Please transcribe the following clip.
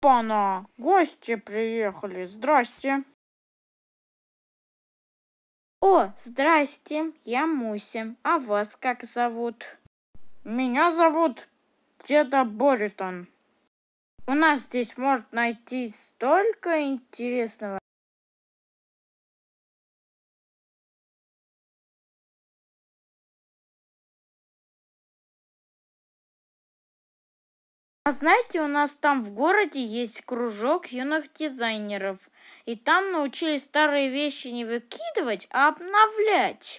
опана гости приехали здрасте о здрасте я муся а вас как зовут меня зовут деда боритон у нас здесь может найти столько интересного А знаете, у нас там в городе есть кружок юных дизайнеров. И там научились старые вещи не выкидывать, а обновлять.